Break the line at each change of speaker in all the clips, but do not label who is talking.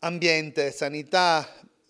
ambiente, sanità,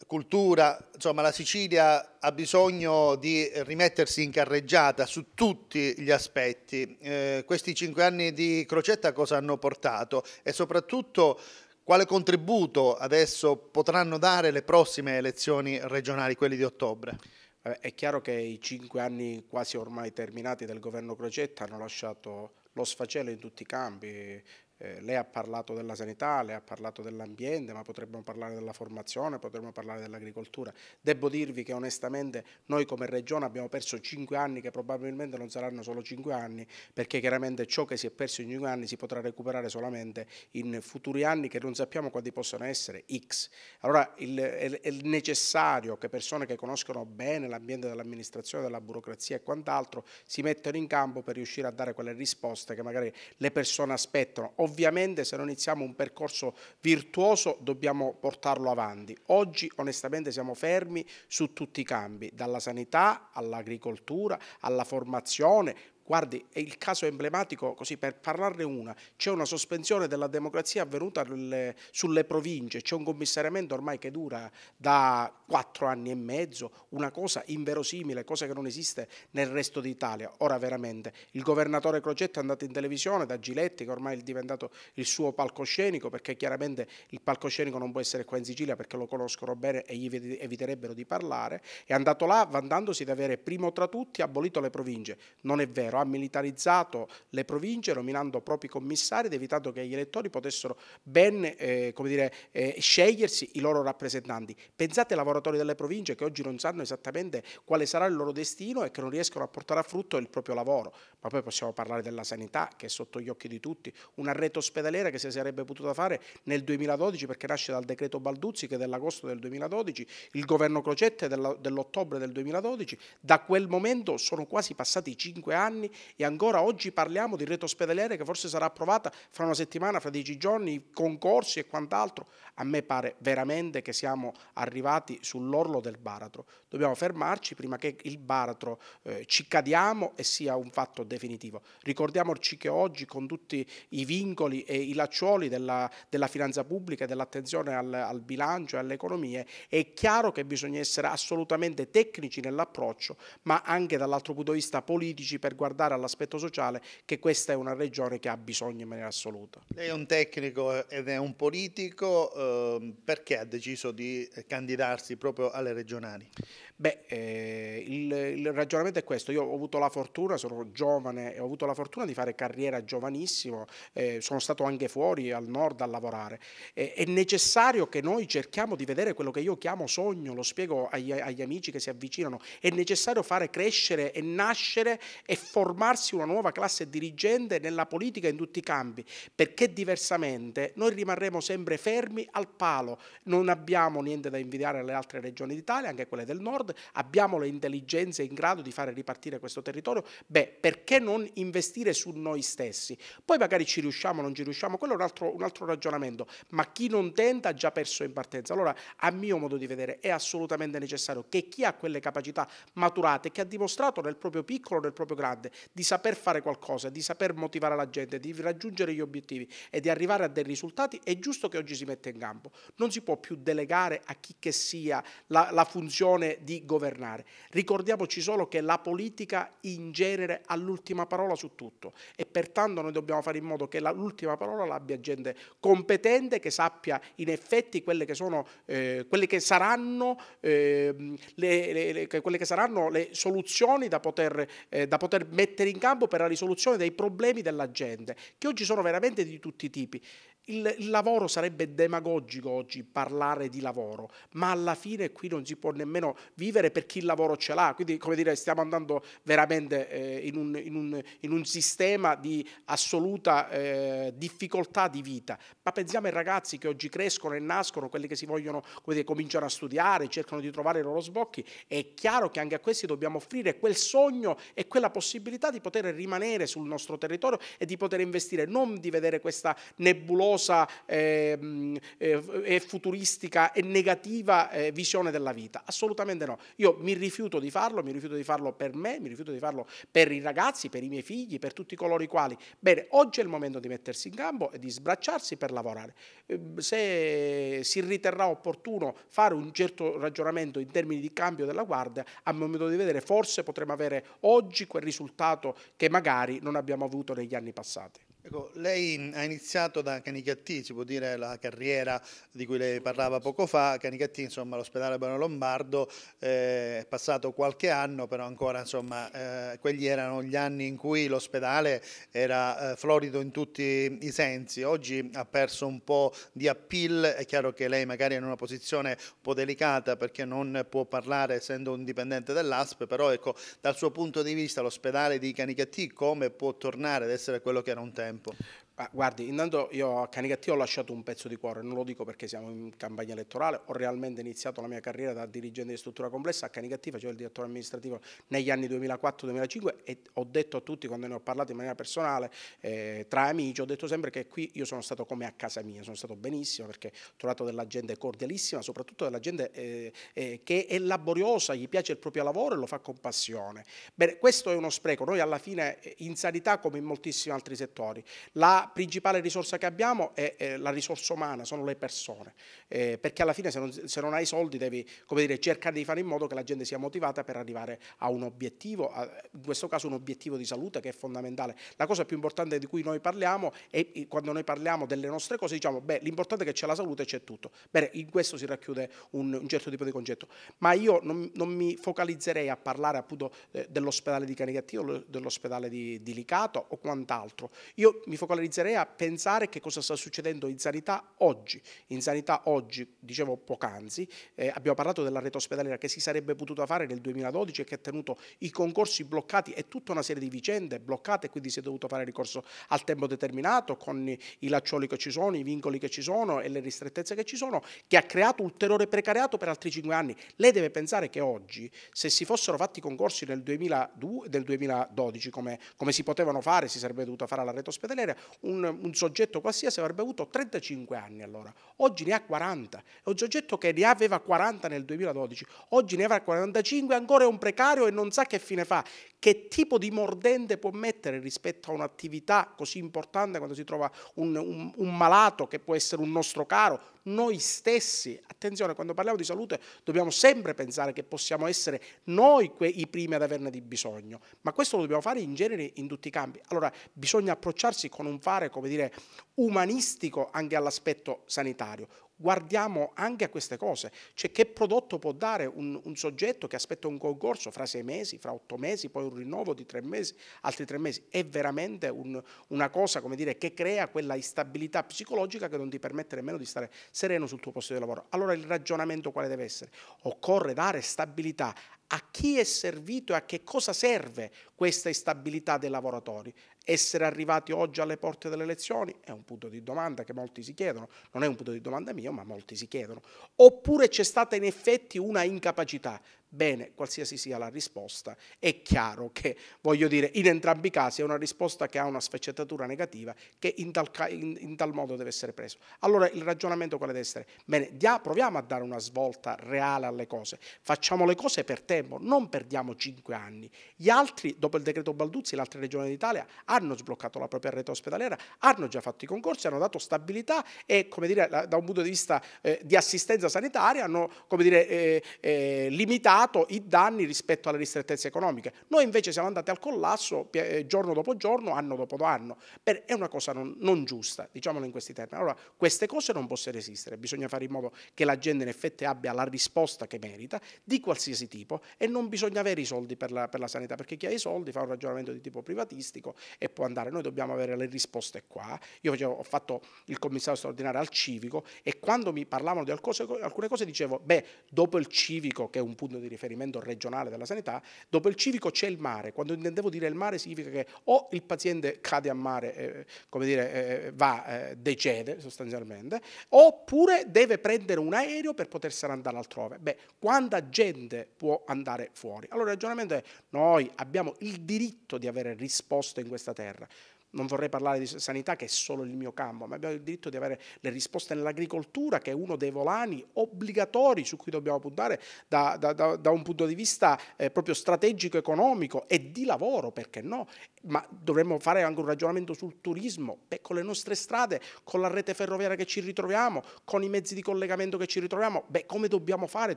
cultura, insomma la Sicilia ha bisogno di rimettersi in carreggiata su tutti gli aspetti. Eh, questi cinque anni di Crocetta cosa hanno portato e soprattutto quale contributo adesso potranno dare le prossime elezioni regionali, quelle di ottobre? Eh, è chiaro che i cinque anni quasi ormai terminati del governo Crocetta hanno lasciato lo sfacelo in tutti i campi, eh, lei ha parlato della sanità, lei ha parlato dell'ambiente, ma potremmo parlare della formazione, potremmo parlare dell'agricoltura. Devo dirvi che onestamente noi come Regione abbiamo perso cinque anni che probabilmente non saranno solo cinque anni perché chiaramente ciò che si è perso in cinque anni si potrà recuperare solamente in futuri anni che non sappiamo quanti possono essere, X. Allora il, è, è necessario che persone che conoscono bene l'ambiente dell'amministrazione, della burocrazia e quant'altro si mettano in campo per riuscire a dare quelle risposte che magari le persone aspettano ovviamente se non iniziamo un percorso virtuoso dobbiamo portarlo avanti. Oggi onestamente siamo fermi su tutti i campi, dalla sanità all'agricoltura, alla formazione, Guardi, è il caso emblematico, così per parlarne una, c'è una sospensione della democrazia avvenuta sulle, sulle province, c'è un commissariamento ormai che dura da quattro anni e mezzo, una cosa inverosimile, cosa che non esiste nel resto d'Italia. Ora veramente il governatore Crocetta è andato in televisione da Giletti, che ormai è diventato il suo palcoscenico, perché chiaramente il palcoscenico non può essere qua in Sicilia perché lo conoscono bene e gli eviterebbero di parlare, è andato là vantandosi di avere primo tra tutti abolito le province. Non è vero ha militarizzato le province nominando propri commissari ed evitando che gli elettori potessero ben eh, dire, eh, scegliersi i loro rappresentanti. Pensate ai lavoratori delle province che oggi non sanno esattamente quale sarà il loro destino e che non riescono a portare a frutto il proprio lavoro. Ma poi possiamo parlare della sanità che è sotto gli occhi di tutti, una rete ospedaliera che si sarebbe potuta fare nel 2012 perché nasce dal decreto Balduzzi che è dell'agosto del 2012, il governo Crocette dell'ottobre del 2012, da quel momento sono quasi passati cinque anni anni e ancora oggi parliamo di rete ospedaliere che forse sarà approvata fra una settimana, fra dieci giorni, concorsi e quant'altro. A me pare veramente che siamo arrivati sull'orlo del baratro. Dobbiamo fermarci prima che il baratro eh, ci cadiamo e sia un fatto definitivo. Ricordiamoci che oggi con tutti i vincoli e i laccioli della, della finanza pubblica e dell'attenzione al, al bilancio e alle economie è chiaro che bisogna essere assolutamente tecnici nell'approccio ma anche dall'altro punto di vista politici per guardare ricordare all'aspetto sociale che questa è una regione che ha bisogno in maniera assoluta. Lei è un tecnico ed è un politico, ehm, perché ha deciso di candidarsi proprio alle regionali? Beh, eh, il, il, ragionamento è questo, io ho avuto la fortuna, sono giovane e ho avuto la fortuna di fare carriera giovanissimo, eh, sono stato anche fuori al nord a lavorare, è necessario che noi cerchiamo di vedere quello che io chiamo sogno, lo spiego agli, agli amici che si avvicinano, è necessario fare crescere e nascere e formare formarsi una nuova classe dirigente nella politica in tutti i campi, perché diversamente noi rimarremo sempre fermi al palo, non abbiamo niente da invidiare alle altre regioni d'Italia, anche quelle del nord, abbiamo le intelligenze in grado di fare ripartire questo territorio, beh, perché non investire su noi stessi? Poi magari ci riusciamo, non ci riusciamo, quello è un altro, un altro ragionamento, ma chi non tenta ha già perso in partenza. Allora, a mio modo di vedere, è assolutamente necessario che chi ha quelle capacità maturate, che ha dimostrato nel proprio piccolo, nel proprio grande, importante, di saper fare qualcosa, di saper motivare la gente, di raggiungere gli obiettivi e di arrivare a dei risultati, è giusto che oggi si metta in campo. Non si può più delegare a chi che sia la, la funzione di governare. Ricordiamoci solo che la politica in genere ha l'ultima parola su tutto e Pertanto noi dobbiamo fare in modo che l'ultima parola l'abbia gente competente che sappia in effetti quelle che, sono, eh, quelle che saranno, eh, le, le, le, quelle che saranno le soluzioni da poter, eh, da poter mettere in campo per la risoluzione dei problemi della gente, che oggi sono veramente di tutti i tipi. Il, il, lavoro sarebbe demagogico oggi parlare di lavoro, ma alla fine qui non si può nemmeno vivere per chi il lavoro ce l'ha, quindi come dire stiamo andando veramente eh, in, un, in, un, in, un, sistema di di assoluta eh, difficoltà di vita, ma pensiamo ai ragazzi che oggi crescono e nascono, quelli che si vogliono, come cominciano a studiare, cercano di trovare i loro sbocchi, è chiaro che anche a questi dobbiamo offrire quel sogno e quella possibilità di poter rimanere sul nostro territorio e di poter investire, non di vedere questa nebulosa ehm, eh, e eh, eh, futuristica e negativa eh, visione della vita, assolutamente no. Io mi rifiuto di farlo, mi rifiuto di farlo per me, mi rifiuto di farlo per i ragazzi, per i miei figli, per tutti coloro quali, bene, oggi è il momento di mettersi in campo e di sbracciarsi per lavorare. Ehm, se si riterrà opportuno fare un certo ragionamento in termini di cambio della guardia, a mio modo di vedere forse potremo avere oggi quel risultato che magari non abbiamo avuto negli anni passati. Ecco, lei ha iniziato da Canicattì, si può dire la carriera di cui lei parlava poco fa, Canicattì insomma l'ospedale Bano Lombardo, eh, è passato qualche anno però ancora insomma eh, quelli erano gli anni in cui l'ospedale era eh, florido in tutti i sensi, oggi ha perso un po' di appeal, è chiaro che lei magari è in una posizione un po' delicata perché non può parlare essendo un dipendente dell'ASP, però ecco dal suo punto di vista l'ospedale di Canicattì come può tornare ad essere quello che era un tempo? tiempo. Ah, guardi, intanto io a Canicattì ho lasciato un pezzo di cuore, non lo dico perché siamo in campagna elettorale, ho realmente iniziato la mia carriera da dirigente di struttura complessa, a Canicattì facevo il direttore amministrativo negli anni 2004-2005 e ho detto a tutti quando ne ho parlato in maniera personale, eh, tra amici, ho detto sempre che qui io sono stato come a casa mia, sono stato benissimo perché ho trovato della gente cordialissima, soprattutto della gente eh, eh, che è laboriosa, gli piace il proprio lavoro e lo fa con passione. Bene, questo è uno spreco, noi alla fine eh, in sanità come in moltissimi altri settori, la principale risorsa che abbiamo è, è la risorsa umana, sono le persone, eh, perché alla fine se non, se non hai soldi devi come dire, cercare di fare in modo che la gente sia motivata per arrivare a un obiettivo, a, in questo caso un obiettivo di salute che è fondamentale. La cosa più importante di cui noi parliamo è quando noi parliamo delle nostre cose diciamo, beh, l'importante è che c'è la salute e c'è tutto. Bene, in questo si racchiude un, un certo tipo di concetto, ma io non, non mi focalizzerei a parlare appunto eh, dell'ospedale di Canicattino, dell'ospedale di, di Licato o quant'altro. Io mi focalizzerei inizierei a pensare che cosa sta succedendo in sanità oggi. In sanità oggi, dicevo poc'anzi, eh, abbiamo parlato della rete ospedaliera che si sarebbe potuta fare nel 2012 e che ha tenuto i concorsi bloccati e tutta una serie di vicende bloccate, quindi si è dovuto fare ricorso al tempo determinato con i laccioli che ci sono, i vincoli che ci sono e le ristrettezze che ci sono, che ha creato ulteriore precariato per altri cinque anni. Lei deve pensare che oggi, se si fossero fatti i concorsi nel 2012, come, come si potevano fare, si sarebbe dovuta fare alla rete ospedaliera, un, un, soggetto qualsiasi avrebbe avuto 35 anni allora, oggi ne ha 40, è un soggetto che ne aveva 40 nel 2012, oggi ne avrà 45 ancora è un precario e non sa che fine fa, che tipo di mordente può mettere rispetto a un'attività così importante quando si trova un, un, un, malato che può essere un nostro caro, noi stessi. Attenzione, quando parliamo di salute dobbiamo sempre pensare che possiamo essere noi i primi ad averne di bisogno, ma questo lo dobbiamo fare in genere in tutti i campi. Allora bisogna approcciarsi con un fare, come dire, umanistico anche all'aspetto sanitario guardiamo anche a queste cose, cioè che prodotto può dare un, un, soggetto che aspetta un concorso fra sei mesi, fra otto mesi, poi un rinnovo di tre mesi, altri tre mesi, è veramente un, una cosa dire, che crea quella instabilità psicologica che non ti permette nemmeno di stare sereno sul tuo posto di lavoro. Allora il ragionamento quale deve essere? Occorre dare stabilità a chi è servito e a che cosa serve questa instabilità dei lavoratori essere arrivati oggi alle porte delle elezioni? È un punto di domanda che molti si chiedono, non è un punto di domanda mio, ma molti si chiedono. Oppure c'è stata in effetti una incapacità Bene, qualsiasi sia la risposta, è chiaro che, voglio dire, in entrambi i casi è una risposta che ha una sfaccettatura negativa che in tal, in, in tal modo deve essere preso. Allora il ragionamento quale deve essere? Bene, dia, proviamo a dare una svolta reale alle cose, facciamo le cose per tempo, non perdiamo cinque anni. Gli altri, dopo il decreto Balduzzi, le altre regioni d'Italia hanno sbloccato la propria rete ospedaliera, hanno già fatto i concorsi, hanno dato stabilità e, come dire, da un punto di vista eh, di assistenza sanitaria hanno, come dire, eh, eh, limitato pagato i danni rispetto alle ristrettezze economiche. Noi invece siamo andati al collasso eh, giorno dopo giorno, anno dopo anno. è una cosa non, non giusta, diciamolo in questi termini. Allora, queste cose non possono resistere, bisogna fare in modo che la gente in effetti abbia la risposta che merita, di qualsiasi tipo, e non bisogna avere i soldi per la, per la sanità, perché chi ha i soldi fa un ragionamento di tipo privatistico e può andare. Noi dobbiamo avere le risposte qua. Io facevo, ho fatto il commissario straordinario al civico e quando mi parlavano di alcune cose dicevo, beh, dopo il civico, che è un punto di di riferimento regionale della sanità, dopo il civico c'è il mare. Quando intendevo dire il mare significa che o il paziente cade a mare, eh, come dire, eh, va, eh, decede sostanzialmente, oppure deve prendere un aereo per potersene andare altrove. Beh, quanta gente può andare fuori? Allora il ragionamento è noi abbiamo il diritto di avere risposte in questa terra non vorrei parlare di sanità che è solo il mio campo, ma abbiamo il diritto di avere le risposte nell'agricoltura che è uno dei volani obbligatori su cui dobbiamo puntare da, da, da, da un punto di vista eh, proprio strategico, economico e di lavoro, perché no? Ma dovremmo fare anche un ragionamento sul turismo, beh, con le nostre strade, con la rete ferroviaria che ci ritroviamo, con i mezzi di collegamento che ci ritroviamo, beh, come dobbiamo fare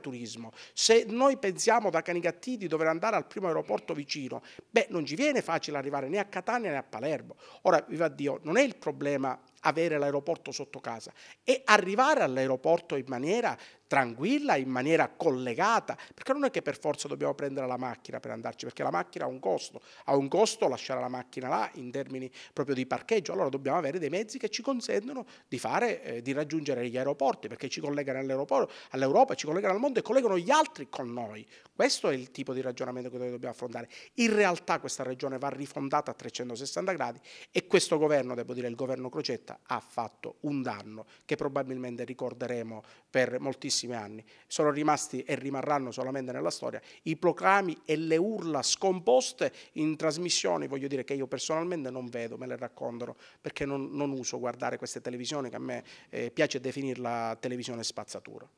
turismo? Se noi pensiamo da Canicattì di dover andare al primo aeroporto vicino, beh, non ci viene facile arrivare né a Catania né a Palermo. Ora, viva Dio, non è il problema avere l'aeroporto sotto casa e arrivare all'aeroporto in maniera tranquilla, in maniera collegata, perché non è che per forza dobbiamo prendere la macchina per andarci, perché la macchina ha un costo, ha un costo lasciare la macchina là in termini proprio di parcheggio, allora dobbiamo avere dei mezzi che ci consentono di, fare, eh, di raggiungere gli aeroporti, perché ci collegano all'aeroporto, all'Europa, ci collegano al mondo e collegano gli altri con noi. Questo è il tipo di ragionamento che noi dobbiamo affrontare. In realtà questa regione va rifondata a 360 gradi e questo governo, devo dire il governo Crocetta, Giunta ha fatto un danno che probabilmente ricorderemo per moltissimi anni. Sono rimasti e rimarranno solamente nella storia i proclami e le urla scomposte in trasmissioni, voglio dire che io personalmente non vedo, me le raccontano, perché non, non uso guardare queste televisioni che a me eh, piace definirla televisione spazzatura.